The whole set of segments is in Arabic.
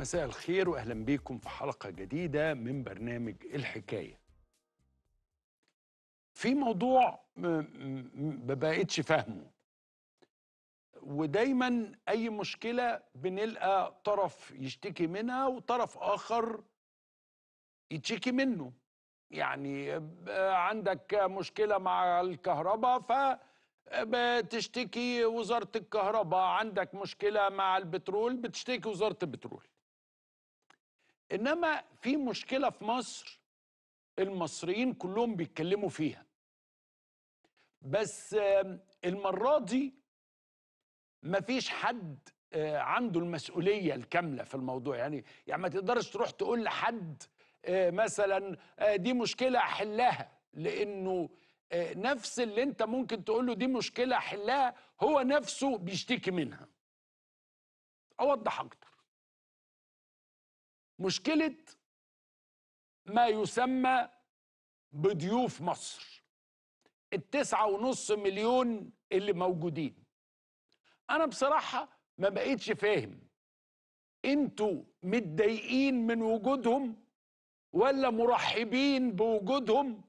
مساء الخير واهلا بيكم في حلقه جديده من برنامج الحكايه في موضوع ما بقتش فاهمه ودايما اي مشكله بنلقى طرف يشتكي منها وطرف اخر يتشكي منه يعني عندك مشكله مع الكهرباء ف بتشتكي وزارة الكهرباء عندك مشكلة مع البترول بتشتكي وزارة البترول انما في مشكله في مصر المصريين كلهم بيتكلموا فيها بس المره دي مفيش حد آه، عنده المسؤوليه الكامله في الموضوع يعني يعني ما تقدرش تروح تقول لحد آه، مثلا آه، دي مشكله حلها لانه نفس اللي انت ممكن تقول له دي مشكله حلها هو نفسه بيشتكي منها اوضح اكتر مشكله ما يسمى بضيوف مصر التسعة ونص مليون اللي موجودين أنا بصراحة ما بقيتش فاهم أنتوا متضايقين من وجودهم ولا مرحبين بوجودهم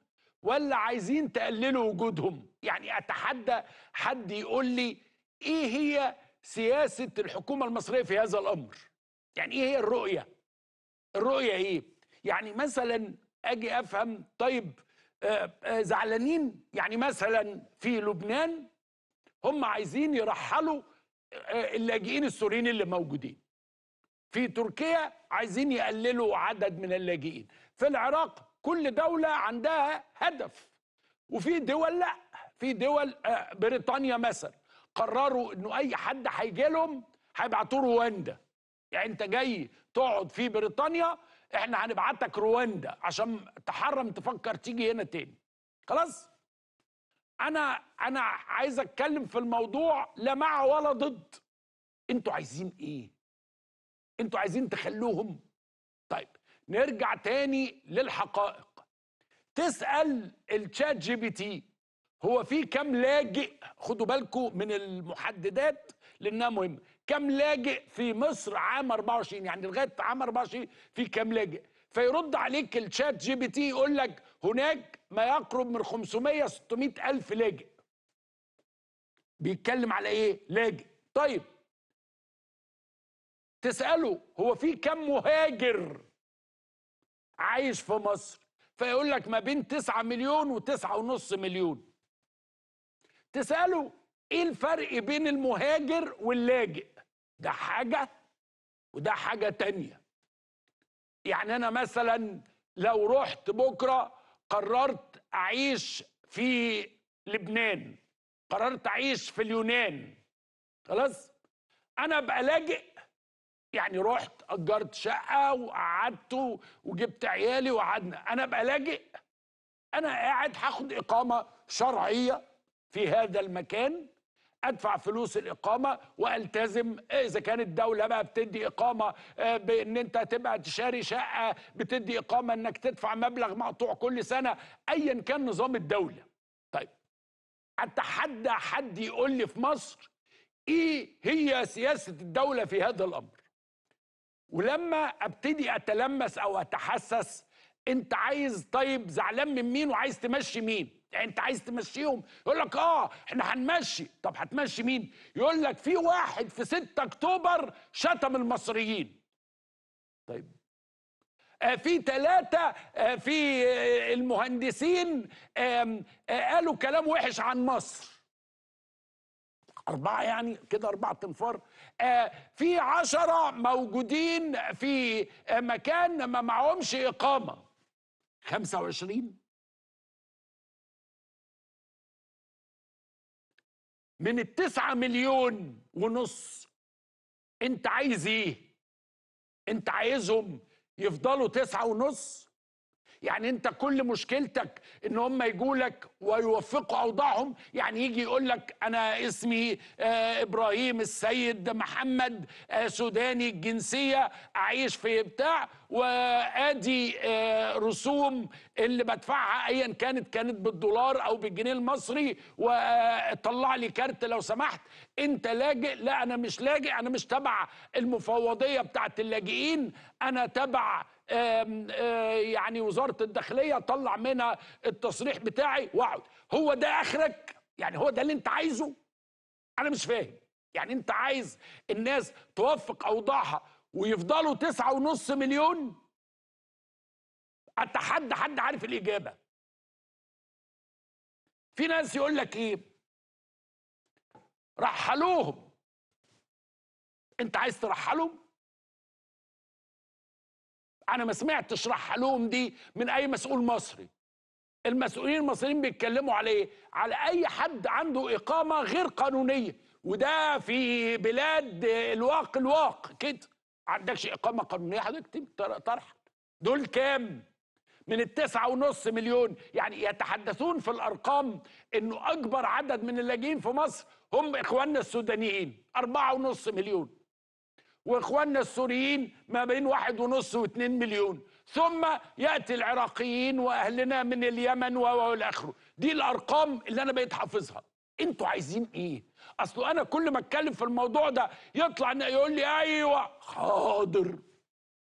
ولا عايزين تقللوا وجودهم يعني أتحدى حد يقول لي إيه هي سياسة الحكومة المصرية في هذا الأمر يعني إيه هي الرؤية الرؤية إيه يعني مثلا أجي أفهم طيب آه، آه، زعلانين يعني مثلا في لبنان هم عايزين يرحلوا آه، اللاجئين السوريين اللي موجودين في تركيا عايزين يقللوا عدد من اللاجئين في العراق كل دولة عندها هدف وفي دول لا في دول بريطانيا مثلا قرروا انه اي حد هيجي لهم هيبعتوا رواندا يعني انت جاي تقعد في بريطانيا احنا هنبعتك رواندا عشان تحرم تفكر تيجي هنا تاني خلاص انا انا عايز اتكلم في الموضوع لا مع ولا ضد انتوا عايزين ايه انتوا عايزين تخلوهم طيب نرجع تاني للحقائق تسال الشات جي بي تي هو في كم لاجئ خدوا بالكم من المحددات لانها مهمه كم لاجئ في مصر عام 24 يعني لغايه عام 24 في كم لاجئ فيرد عليك الشات جي بي تي يقول لك هناك ما يقرب من 500 600 الف لاجئ بيتكلم على ايه لاجئ طيب تساله هو في كم مهاجر عايش في مصر فيقول لك ما بين 9 مليون و9 ونص مليون تسألوا ايه الفرق بين المهاجر واللاجئ ده حاجه وده حاجه تانية يعني انا مثلا لو رحت بكره قررت اعيش في لبنان قررت اعيش في اليونان خلاص انا ابقى لاجئ يعني رحت اجرت شقه وقعدت وجبت عيالي وقعدنا انا ابقى لاجئ انا قاعد هاخد اقامه شرعيه في هذا المكان ادفع فلوس الاقامه والتزم آه، اذا كانت الدوله بقى بتدي اقامه آه، بان انت تبقى تشاري شقه بتدي اقامه انك تدفع مبلغ مقطوع كل سنه ايا كان نظام الدوله طيب اتحدى حد يقول لي في مصر ايه هي سياسه الدوله في هذا الامر ولما ابتدي اتلمس او اتحسس انت عايز طيب زعلان من مين وعايز تمشي مين انت عايز تمشيهم يقول لك اه احنا هنمشي طب هتمشي مين يقول لك في واحد في 6 اكتوبر شتم المصريين طيب آه، في ثلاثة آه، في آه، المهندسين قالوا كلام وحش عن مصر أربعة يعني كده أربعة تنفار في عشرة موجودين في مكان ما معهمش إقامة 25 من التسعة مليون ونص انت عايز ايه انت عايزهم يفضلوا تسعة ونص يعني انت كل مشكلتك ان هم يجوا لك ويوفقوا اوضاعهم يعني يجي يقول لك انا اسمي آه ابراهيم السيد محمد آه سوداني الجنسيه اعيش في بتاع وادي آه رسوم اللي بدفعها ايا كانت كانت بالدولار او بالجنيه المصري وطلع لي كارت لو سمحت انت لاجئ لا انا مش لاجئ انا مش تبع المفوضيه بتاعت اللاجئين انا تبع آه، يعني وزاره الداخليه طلع منها التصريح بتاعي واقعد هو ده اخرك يعني هو ده اللي انت عايزه انا مش فاهم يعني انت عايز الناس توفق اوضاعها ويفضلوا تسعة ونص مليون اتحدى حد عارف الاجابه في ناس يقول لك ايه رحلوهم انت عايز ترحلهم انا ما سمعتش راح لهم دي من اي مسؤول مصري المسؤولين المصريين بيتكلموا على ايه على اي حد عنده اقامه غير قانونيه وده في بلاد الواق الواق كده عندكش اقامه قانونيه حضرتك طرح دول كام من التسعة ونص مليون يعني يتحدثون في الأرقام أنه أكبر عدد من اللاجئين في مصر هم إخواننا السودانيين أربعة ونص مليون واخواننا السوريين ما بين واحد ونص واثنين مليون ثم ياتي العراقيين واهلنا من اليمن والى اخره دي الارقام اللي انا بقيت حافظها انتوا عايزين ايه اصل انا كل ما اتكلم في الموضوع ده يطلع يقول لي ايوه حاضر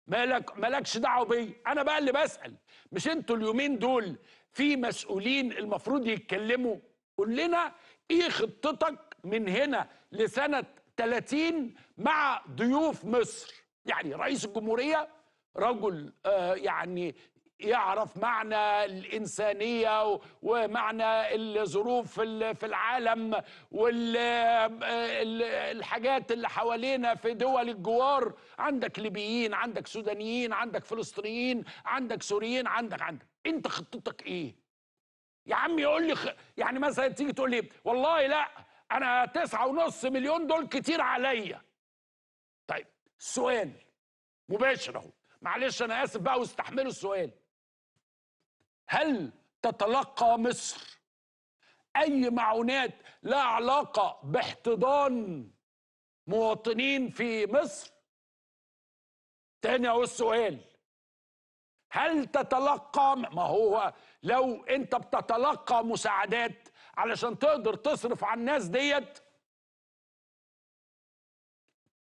مالك مالكش دعوه بي انا بقى اللي بسال مش انتوا اليومين دول في مسؤولين المفروض يتكلموا قول لنا ايه خطتك من هنا لسنه 30 مع ضيوف مصر يعني رئيس الجمهورية رجل آه، يعني يعرف معنى الإنسانية ومعنى الظروف في العالم والحاجات آه، اللي حوالينا في دول الجوار عندك ليبيين عندك سودانيين عندك فلسطينيين عندك سوريين عندك عندك انت خطتك ايه يا عم يقول لي خ... يعني مثلا تيجي تقول لي والله لا انا تسعة ونص مليون دول كتير عليا طيب سؤال مباشر اهو معلش انا اسف بقى واستحملوا السؤال هل تتلقى مصر اي معونات لا علاقه باحتضان مواطنين في مصر تاني اهو السؤال هل تتلقى ما هو لو انت بتتلقى مساعدات علشان تقدر تصرف على الناس ديت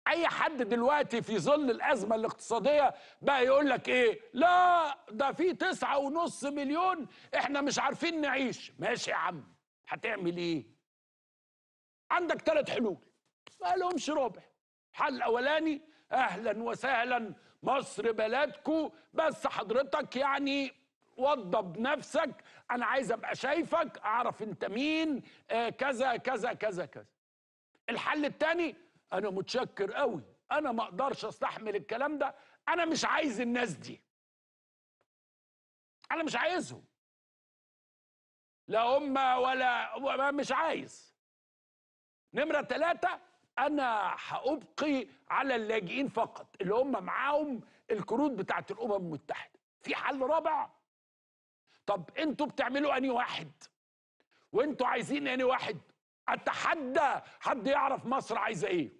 اي حد دلوقتي في ظل الازمه الاقتصاديه بقى يقول لك ايه لا ده في تسعة ونص مليون احنا مش عارفين نعيش ماشي يا عم هتعمل ايه عندك ثلاث حلول ما لهمش ربع الحل الاولاني اهلا وسهلا مصر بلدكو بس حضرتك يعني وضب نفسك انا عايز ابقى شايفك اعرف انت مين آه كذا كذا كذا كذا الحل الثاني انا متشكر قوي انا ما اقدرش استحمل الكلام ده انا مش عايز الناس دي انا مش عايزهم لا هم ولا مش عايز نمرة ثلاثة أنا هأبقي على اللاجئين فقط اللي هم معاهم الكروت بتاعت الأمم المتحدة في حل رابع طب انتوا بتعملوا اني واحد وانتوا عايزين اني واحد اتحدى حد يعرف مصر عايزه ايه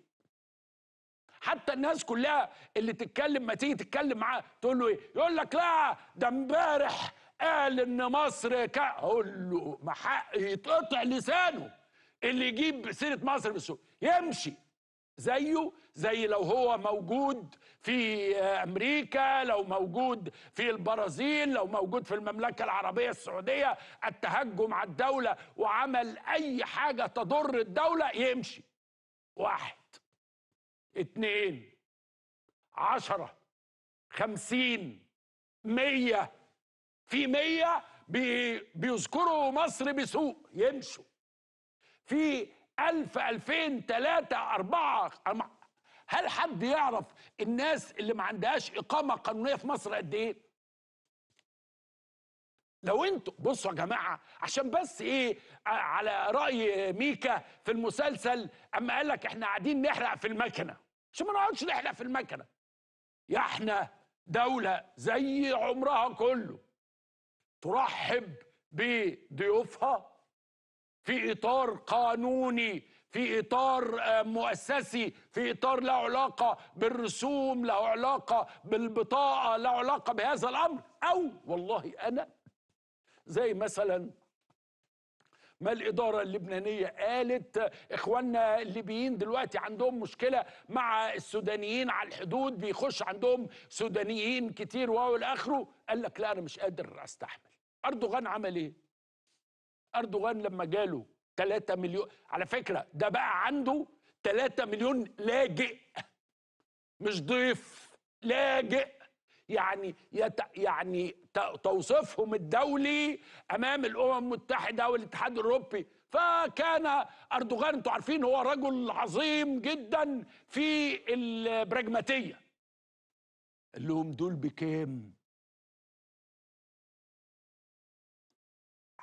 حتى الناس كلها اللي تتكلم ما تيجي تتكلم معاه تقول له ايه يقول لك لا ده امبارح قال ان مصر ك... اقول له ما حق يتقطع لسانه اللي يجيب سيره مصر بالسوق يمشي زيه زي لو هو موجود في امريكا لو موجود في البرازيل لو موجود في المملكه العربيه السعوديه التهجم على الدوله وعمل اي حاجه تضر الدوله يمشي واحد اتنين عشره خمسين ميه في ميه بيذكروا مصر بسوء يمشوا في 1000 2000 3 4 هل حد يعرف الناس اللي ما عندهاش اقامه قانونيه في مصر قد ايه؟ لو انتوا بصوا يا جماعه عشان بس ايه آه، على راي ميكا في المسلسل اما قال لك احنا قاعدين نحرق في المكنه عشان ما نقعدش نحرق في المكنه يا احنا دوله زي عمرها كله ترحب بضيوفها في اطار قانوني في اطار آه، مؤسسي في اطار له علاقه بالرسوم له علاقه بالبطاقه له علاقه بهذا الامر او والله انا زي مثلا ما الإدارة اللبنانية قالت إخواننا الليبيين دلوقتي عندهم مشكلة مع السودانيين على الحدود بيخش عندهم سودانيين كتير وهو الآخر قال لك لا أنا مش قادر أستحمل أردوغان عمل إيه؟ اردوغان لما جاله 3 مليون على فكره ده بقى عنده 3 مليون لاجئ مش ضيف لاجئ يعني يت... يعني توصيفهم الدولي امام الامم المتحده والاتحاد الاوروبي فكان اردوغان انتوا عارفين هو رجل عظيم جدا في البراجماتيه قال لهم دول بكام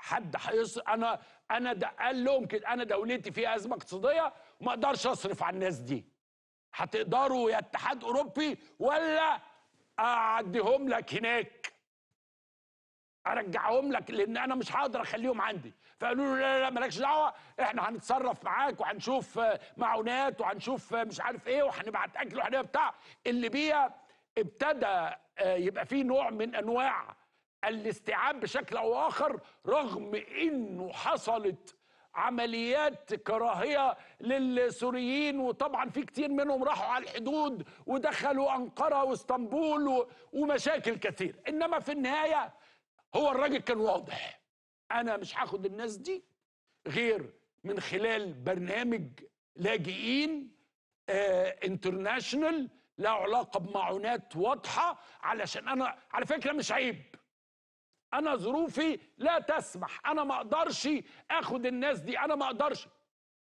حد هيصرف انا انا ده قال لهم كده انا دولتي فيها ازمه اقتصاديه وما اقدرش اصرف على الناس دي هتقدروا يا اتحاد اوروبي ولا اعديهم لك هناك ارجعهم لك لان انا مش هقدر اخليهم عندي فقالوا له لا لا مالكش دعوه احنا هنتصرف معاك وهنشوف معونات وهنشوف مش عارف ايه وهنبعت اكل وهنبعت بتاع الليبيا ابتدى آه، يبقى فيه نوع من انواع الاستيعاب بشكل او اخر رغم انه حصلت عمليات كراهيه للسوريين وطبعا في كتير منهم راحوا على الحدود ودخلوا انقره واسطنبول ومشاكل كتير انما في النهايه هو الراجل كان واضح انا مش هاخد الناس دي غير من خلال برنامج لاجئين آه انترناشنال له علاقه بمعونات واضحه علشان انا على فكره مش عيب انا ظروفي لا تسمح انا ما اقدرش اخد الناس دي انا ما اقدرش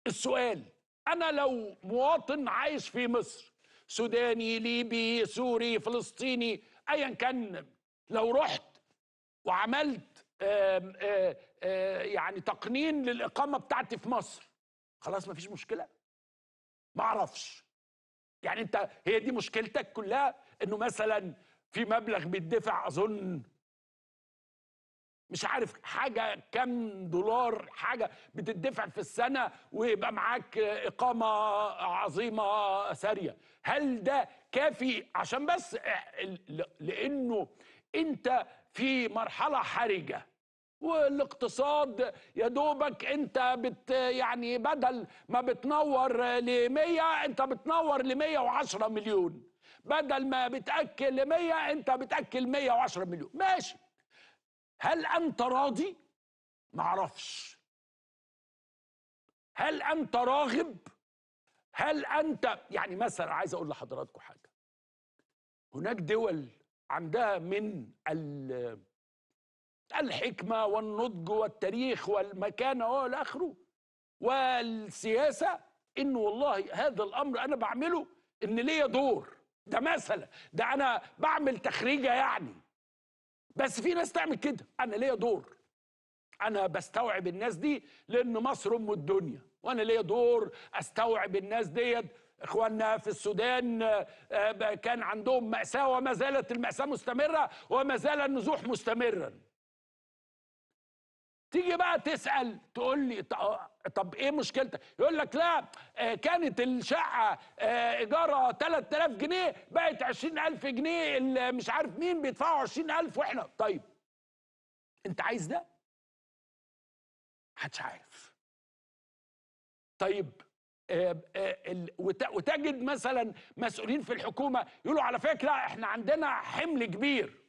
السؤال انا لو مواطن عايش في مصر سوداني ليبي سوري فلسطيني ايا كان لو رحت وعملت آآ آآ يعني تقنين للاقامه بتاعتي في مصر خلاص ما فيش مشكله ما اعرفش يعني انت هي دي مشكلتك كلها انه مثلا في مبلغ بيدفع اظن مش عارف حاجه كام دولار حاجه بتدفع في السنه ويبقى معاك اقامه عظيمه ساريه هل ده كافي عشان بس آه، لانه انت في مرحله حرجه والاقتصاد يا دوبك انت بت يعني بدل ما بتنور ل 100 انت بتنور ل 110 مليون بدل ما بتاكل 100 انت بتاكل 110 مليون ماشي هل أنت راضي؟ معرفش هل أنت راغب؟ هل أنت يعني مثلا عايز أقول لحضراتكم حاجة هناك دول عندها من ال الحكمة والنضج والتاريخ والمكانة والأخره آخره والسياسة إن والله هذا الأمر أنا بعمله إن ليا دور ده مثلا ده أنا بعمل تخريجة يعني بس في ناس تعمل كده انا ليا دور انا بستوعب الناس دي لان مصر ام الدنيا وانا ليا دور استوعب الناس ديت اخواننا في السودان آه، آه، كان عندهم مأساة وما زالت المأساة مستمرة وما زال النزوح مستمرا تيجي بقى تسال تقول لي طب ايه مشكلتك يقول لك لا آه، كانت الشقه آه، ايجارها 3000 جنيه بقت 20000 جنيه مش عارف مين بيدفعوا 20000 واحنا طيب انت عايز ده محدش عارف طيب آه، وتجد مثلا مسؤولين في الحكومه يقولوا على فكره احنا عندنا حمل كبير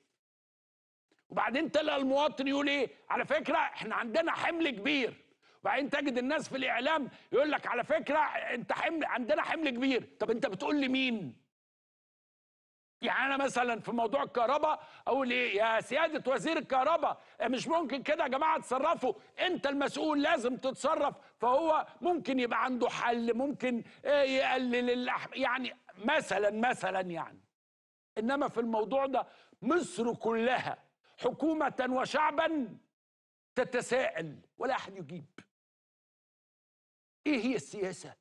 وبعدين تلقى المواطن يقول ايه على فكره احنا عندنا حمل كبير وبعدين تجد الناس في الاعلام يقول لك على فكره انت حمل عندنا حمل كبير طب انت بتقول لي مين يعني انا مثلا في موضوع الكهرباء اقول ايه يا سياده وزير الكهرباء مش ممكن كده يا جماعه تصرفوا انت المسؤول لازم تتصرف فهو ممكن يبقى عنده حل ممكن آه، يقلل اللحم يعني مثلا مثلا يعني انما في الموضوع ده مصر كلها حكومة وشعبا تتساءل ولا أحد يجيب إيه هي السياسة؟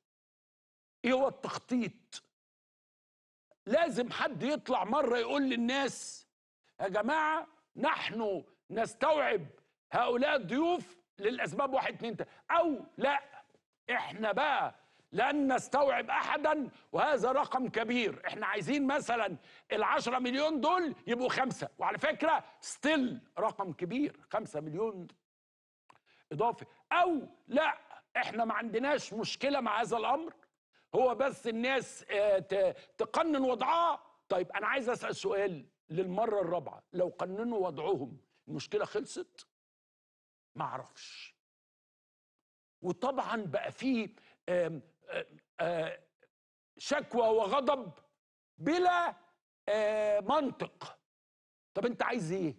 إيه هو التخطيط؟ لازم حد يطلع مرة يقول للناس يا جماعة نحن نستوعب هؤلاء الضيوف للأسباب واحد اتنين أو لا إحنا بقى لن نستوعب احدا وهذا رقم كبير احنا عايزين مثلا ال10 مليون دول يبقوا خمسة وعلى فكرة ستيل رقم كبير 5 مليون اضافي او لا احنا ما عندناش مشكلة مع هذا الامر هو بس الناس آه، تقنن وضعها طيب انا عايز اسال سؤال للمرة الرابعة لو قننوا وضعهم المشكلة خلصت ما اعرفش وطبعا بقى فيه آه، آه، شكوى وغضب بلا آه، منطق طب انت عايز ايه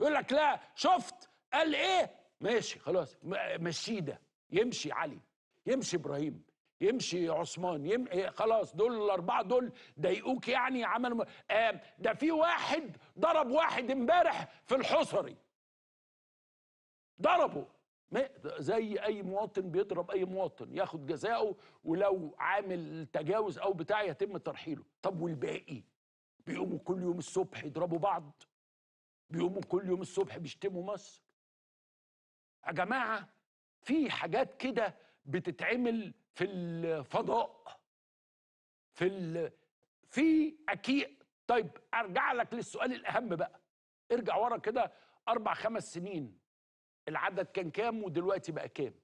يقول لك لا شفت قال ايه ماشي خلاص مشيه ده يمشي علي يمشي ابراهيم يمشي عثمان يم... إيه، خلاص دول الاربعه دول ضايقوك يعني عملوا آه ده في واحد ضرب واحد امبارح في الحصري ضربه زي اي مواطن بيضرب اي مواطن ياخد جزاؤه ولو عامل تجاوز او بتاع يتم ترحيله طب والباقي بيقوموا كل يوم الصبح يضربوا بعض بيقوموا كل يوم الصبح بيشتموا مصر يا جماعه في حاجات كده بتتعمل في الفضاء في ال... في اكيد طيب ارجع لك للسؤال الاهم بقى ارجع ورا كده اربع خمس سنين العدد كان كام ودلوقتي بقى كام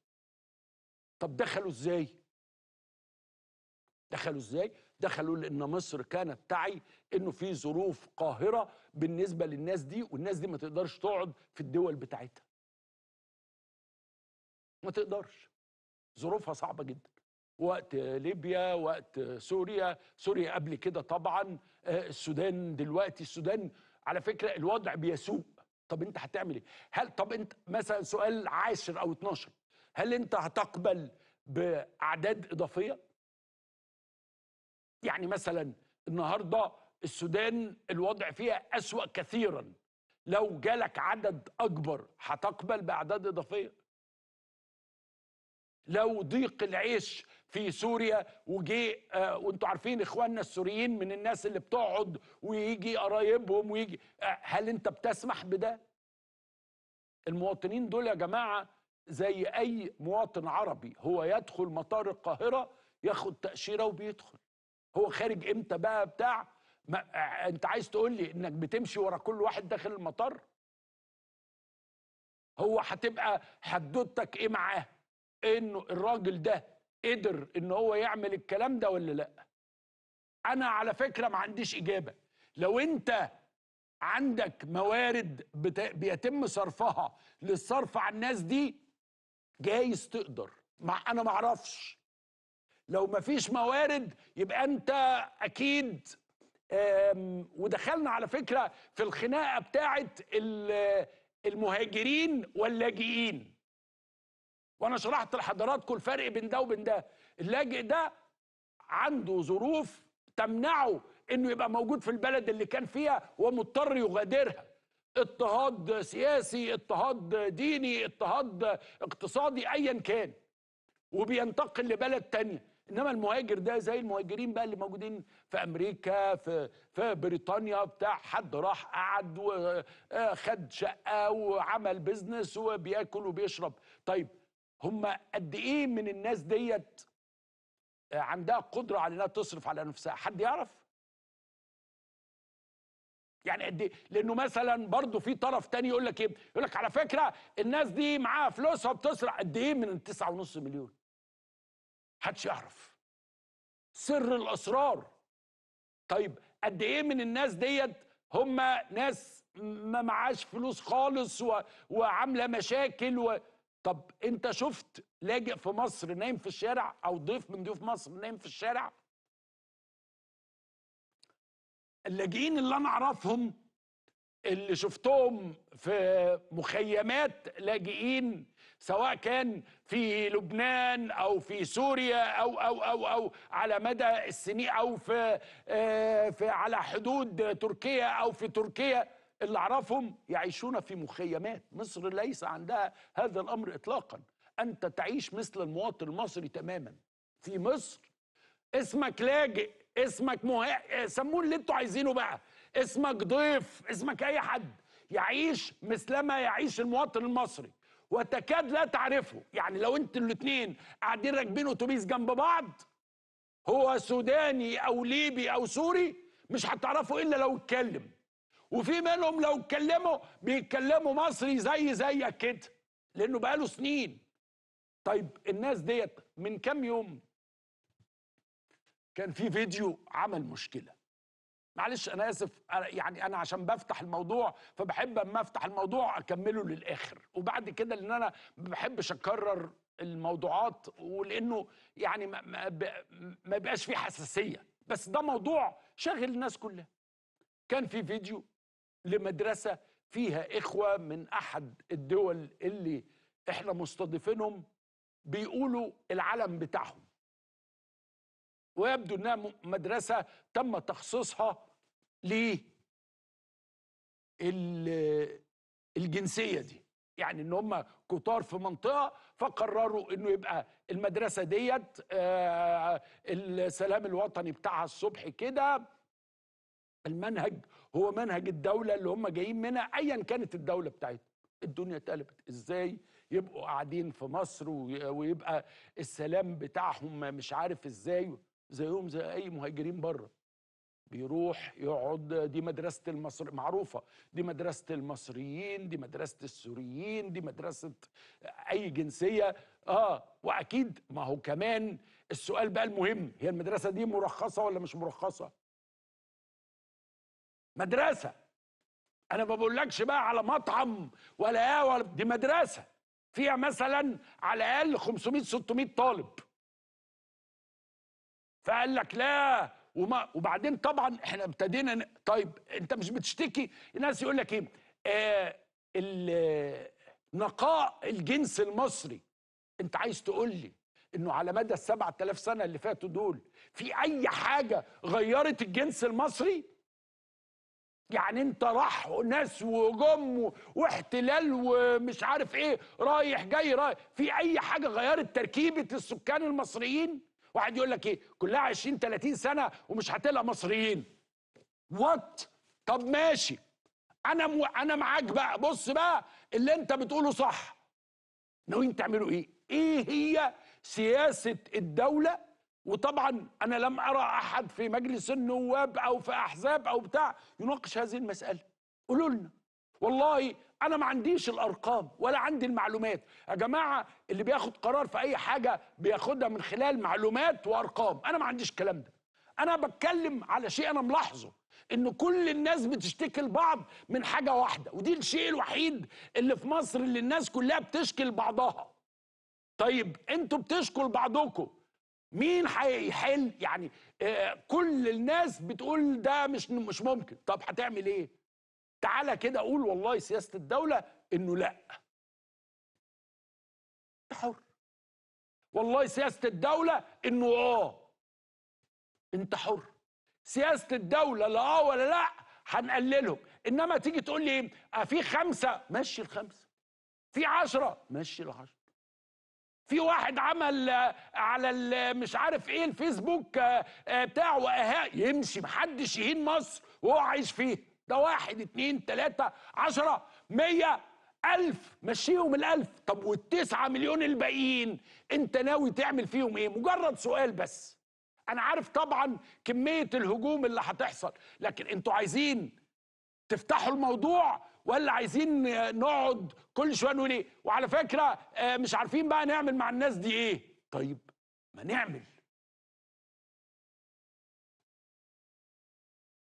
طب دخلوا ازاي دخلوا ازاي دخلوا لان مصر كانت تعي انه في ظروف قاهره بالنسبه للناس دي والناس دي ما تقدرش تقعد في الدول بتاعتها ما تقدرش ظروفها صعبه جدا وقت ليبيا وقت سوريا سوريا قبل كده طبعا آه، السودان دلوقتي السودان على فكره الوضع بيسوء طب انت هتعمل ايه هل طب انت مثلا سؤال عاشر او 12 هل انت هتقبل باعداد اضافيه يعني مثلا النهارده السودان الوضع فيها اسوا كثيرا لو جالك عدد اكبر هتقبل باعداد اضافيه لو ضيق العيش في سوريا وجي آه وانتوا عارفين اخواننا السوريين من الناس اللي بتقعد ويجي قرايبهم ويجي آه هل انت بتسمح بده المواطنين دول يا جماعه زي اي مواطن عربي هو يدخل مطار القاهره ياخد تاشيره وبيدخل هو خارج امتى بقى بتاع ما آه، انت عايز تقول لي انك بتمشي ورا كل واحد داخل المطار هو هتبقى حدودتك ايه معاه انه الراجل ده قدر ان هو يعمل الكلام ده ولا لا انا على فكره ما عنديش اجابه لو انت عندك موارد بتا... بيتم صرفها للصرف على الناس دي جايز تقدر مع انا ما اعرفش لو ما فيش موارد يبقى انت اكيد أم... ودخلنا على فكره في الخناقه بتاعه المهاجرين واللاجئين وانا شرحت لحضراتكم الفرق بين ده وبين ده اللاجئ ده عنده ظروف تمنعه انه يبقى موجود في البلد اللي كان فيها ومضطر يغادرها اضطهاد سياسي اضطهاد ديني اضطهاد اقتصادي ايا كان وبينتقل لبلد تانية انما المهاجر ده زي المهاجرين بقى اللي موجودين في امريكا في في بريطانيا بتاع حد راح قعد وخد آه، شقه وعمل بيزنس وبياكل وبيشرب طيب هم قد ايه من الناس ديت آه، عندها قدره على انها تصرف على نفسها حد يعرف يعني قد ايه لانه مثلا برضه في طرف تاني يقول لك ايه يقول لك على فكره الناس دي معاها فلوسها بتسرق قد ايه من 9.5 مليون محدش يعرف سر الاسرار. طيب قد ايه من الناس ديت هم ناس ما معاش فلوس خالص و... وعامله مشاكل و... طب انت شفت لاجئ في مصر نايم في الشارع او ضيف من ضيوف مصر نايم في الشارع اللاجئين اللي انا اعرفهم اللي شفتهم في مخيمات لاجئين سواء كان في لبنان او في سوريا او او او او على مدى السنين او في آه، في على حدود تركيا او في تركيا اللي اعرفهم يعيشون في مخيمات مصر ليس عندها هذا الامر اطلاقا انت تعيش مثل المواطن المصري تماما في مصر اسمك لاجئ اسمك مه... سموه اللي انتوا عايزينه بقى اسمك ضيف اسمك اي حد يعيش مثلما يعيش المواطن المصري وتكاد لا تعرفه يعني لو انتوا الاثنين قاعدين راكبين اتوبيس جنب بعض هو سوداني او ليبي او سوري مش هتعرفه الا لو اتكلم وفي منهم لو اتكلموا بيتكلموا مصري زي زيك كده لانه بقاله سنين طيب الناس ديت من كام يوم كان في فيديو عمل مشكله معلش انا اسف يعني انا عشان بفتح الموضوع فبحب اما افتح الموضوع اكمله للاخر وبعد كده لان انا ما بحبش اكرر الموضوعات ولانه يعني ما يبقاش فيه حساسيه بس ده موضوع شاغل الناس كلها كان في فيديو لمدرسه فيها اخوه من احد الدول اللي احنا مستضيفينهم بيقولوا العلم بتاعهم ويبدو انها مدرسه تم تخصيصها ل الجنسيه دي يعني ان هم كتار في منطقه فقرروا انه يبقى المدرسه ديت آه، السلام الوطني بتاعها الصبح كده المنهج هو منهج الدوله اللي هم جايين منها ايا كانت الدوله بتاعتهم الدنيا اتقلبت ازاي يبقوا قاعدين في مصر ويبقى السلام بتاعهم مش عارف ازاي زيهم زي اي مهاجرين بره بيروح يقعد دي مدرسة المصر معروفة دي مدرسة المصريين دي مدرسة السوريين دي مدرسة أي جنسية آه وأكيد ما هو كمان السؤال بقى المهم هي المدرسة دي مرخصة ولا مش مرخصة مدرسة أنا ما بقولكش بقى على مطعم ولا ولا دي مدرسة فيها مثلا على الأقل 500 600 طالب فقال لك لا وما وبعدين طبعا احنا ابتدينا ن... طيب انت مش بتشتكي الناس يقول لك ايه آه نقاء الجنس المصري انت عايز تقول لي انه على مدى ال 7000 سنه اللي فاتوا دول في اي حاجه غيرت الجنس المصري يعني انت راح ناس وجم واحتلال ومش عارف ايه رايح جاي رايح في اي حاجه غيرت تركيبه السكان المصريين واحد يقول لك ايه كلها 20 30 سنه ومش هتلاقي مصريين وات طب ماشي انا مو انا معاك بقى بص بقى اللي انت بتقوله صح ناويين تعملوا ايه ايه هي سياسه الدوله وطبعا انا لم ارى احد في مجلس النواب او في احزاب او بتاع يناقش هذه المساله قولوا لنا والله انا ما عنديش الارقام ولا عندي المعلومات يا جماعه اللي بياخد قرار في اي حاجه بياخدها من خلال معلومات وارقام انا ما عنديش الكلام ده انا بتكلم على شيء انا ملاحظه ان كل الناس بتشتكي لبعض من حاجه واحده ودي الشيء الوحيد اللي في مصر اللي الناس كلها بتشكي لبعضها طيب انتوا بتشكوا لبعضكم مين هيحل يعني آه كل الناس بتقول ده مش مش ممكن طب هتعمل ايه تعالى كده قول والله سياسه الدوله انه لا انت حر والله سياسه الدوله انه اه انت حر سياسه الدوله لا اه ولا لا هنقللهم انما تيجي تقول لي ايه اه في خمسه مشي الخمسه في عشرة مشي العشرة في واحد عمل آه، على مش عارف ايه الفيسبوك آه، آه، بتاعه يمشي محدش يهين مصر وهو عايش فيه ده واحد اتنين تلاتة عشرة مية ألف مشيهم الألف طب والتسعة مليون الباقيين أنت ناوي تعمل فيهم إيه مجرد سؤال بس أنا عارف طبعا كمية الهجوم اللي هتحصل لكن أنتوا عايزين تفتحوا الموضوع ولا عايزين نقعد كل شويه نقول ايه وعلى فكره آه، مش عارفين بقى نعمل مع الناس دي ايه طيب ما نعمل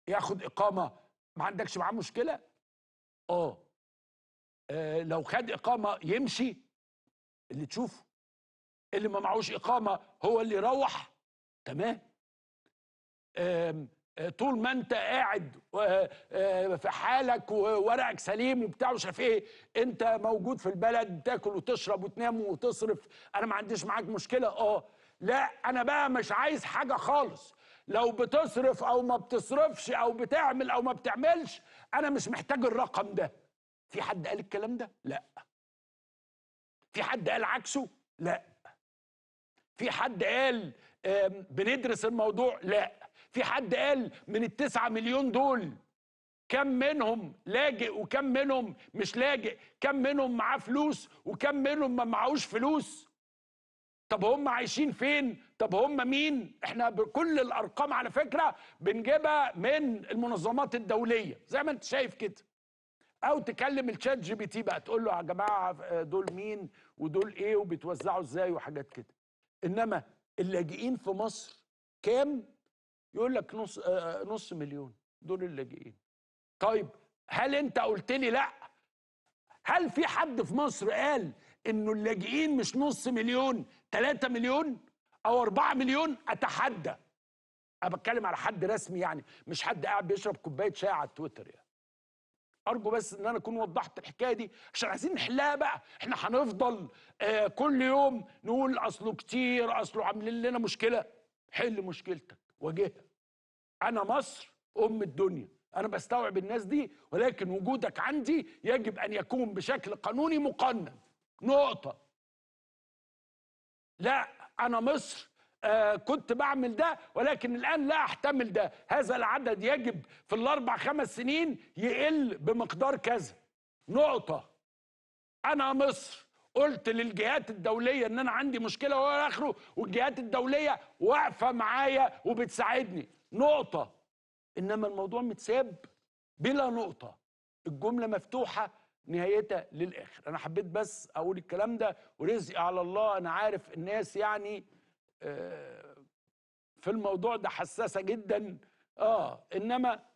ياخد اقامه ما عندكش معاه مشكله آه. اه لو خد اقامه يمشي اللي تشوفه اللي ما معهوش اقامه هو اللي يروح تمام آه، طول ما انت قاعد آه، في حالك وورقك سليم وبتاع مش ايه انت موجود في البلد تاكل وتشرب وتنام وتصرف انا ما عنديش معاك مشكله اه لا انا بقى مش عايز حاجه خالص لو بتصرف او ما بتصرفش او بتعمل او ما بتعملش انا مش محتاج الرقم ده في حد قال الكلام ده لا في حد قال عكسه لا في حد قال بندرس الموضوع لا في حد قال من التسعة مليون دول كم منهم لاجئ وكم منهم مش لاجئ كم منهم معاه فلوس وكم منهم ما معهوش فلوس طب هم عايشين فين طب هم مين احنا بكل الارقام على فكره بنجيبها من المنظمات الدوليه زي ما انت شايف كده او تكلم الشات جي بي تي بقى تقول له يا جماعه آه، دول مين ودول ايه وبيتوزعوا ازاي وحاجات كده انما اللاجئين في مصر كام يقول لك نص آه، آه، نص مليون دول اللاجئين طيب هل انت قلت لي لا هل في حد في مصر قال انه اللاجئين مش نص مليون 3 مليون او 4 مليون اتحدى انا بتكلم على حد رسمي يعني مش حد قاعد بيشرب كوبايه شاي على تويتر يعني ارجو بس ان انا اكون وضحت الحكايه دي عشان عايزين نحلها بقى احنا هنفضل آه كل يوم نقول اصله كتير اصله عاملين لنا مشكله حل مشكلتك واجهها انا مصر ام الدنيا انا بستوعب الناس دي ولكن وجودك عندي يجب ان يكون بشكل قانوني مقنن نقطه لا أنا مصر آه كنت بعمل ده ولكن الآن لا أحتمل ده هذا العدد يجب في الأربع خمس سنين يقل بمقدار كذا نقطة أنا مصر قلت للجهات الدوليه ان انا عندي مشكله وهو اخره والجهات الدوليه واقفه معايا وبتساعدني نقطه انما الموضوع متساب بلا نقطه الجمله مفتوحه نهايتها للاخر انا حبيت بس اقول الكلام ده ورزقي على الله انا عارف الناس يعني آه، في الموضوع ده حساسه جدا اه انما